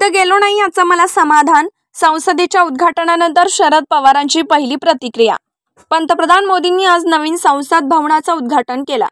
तिथं गेलो नाही याचं मला समाधान संसदेच्या उद्घाटनानंतर शरद पवारांची पहिली प्रतिक्रिया पंतप्रधान मोदींनी आज नवीन संसद भवनाचं उद्घाटन केलं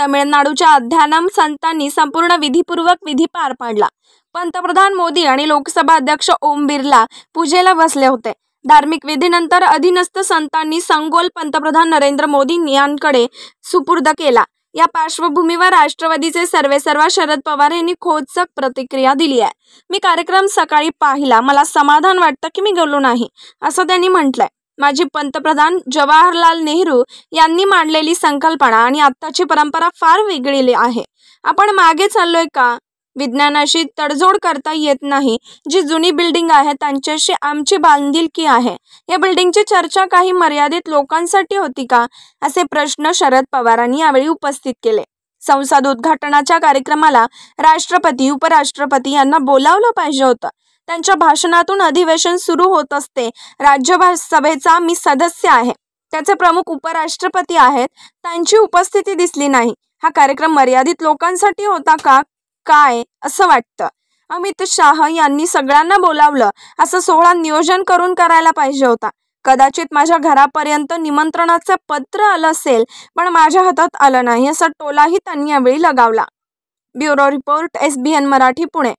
तमिळनाडूच्या अध्यानम संतांनी संपूर्ण विधीपूर्वक विधी पार पाडला पंतप्रधान मोदी आणि लोकसभा अध्यक्ष ओम बिर्ला पूजेला बसले होते धार्मिक विधीनंतर अधीनस्थ संतांनी संगोल पंतप्रधान नरेंद्र मोदी यांकडे सुपूर्द केला या पार्श्वभूमीवर राष्ट्रवादीचे सर्वेसर्वा शरद पवार यांनी खोचक प्रतिक्रिया दिली आहे मी कार्यक्रम सकाळी पाहिला मला समाधान वाटतं की मी गेलो नाही असं त्यांनी म्हटलंय माजी पंतप्रधान जवाहरलाल नेहरू यांनी मांडलेली संकल्पना आणि आत्ताची परंपरा फार वेगळी आहे आपण मागे चाललोय का विज्ञानाशी तडजोड करता येत नाही जी जुनी बिल्डिंग आहे त्यांच्याशी आमची बांधिलकी आहे या बिल्डिंगची चर्चा काही मर्यादित लोकांसाठी होती का असे प्रश्न शरद पवारांनी यावेळी उपस्थित केले संसद उद्घाटनाच्या कार्यक्रमाला राष्ट्रपती उपराष्ट्रपती यांना बोलावलं पाहिजे होतं त्यांच्या भाषणातून अधिवेशन सुरू होत असते राज्यसभेचा सभेचा मी सदस्य आहे त्याचे प्रमुख उपराष्ट्रपती आहेत त्यांची उपस्थिती दिसली नाही हा कार्यक्रम मर्यादित लोकांसाठी होता का काय असं वाटतं अमित शाह यांनी सगळ्यांना बोलावलं असं सोहळा नियोजन करून करायला पाहिजे होता कदाचित माझ्या घरापर्यंत निमंत्रणाचं पत्र आलं असेल पण माझ्या हातात आलं नाही असा टोलाही त्यांनी यावेळी लगावला bureau report S Marathi Pune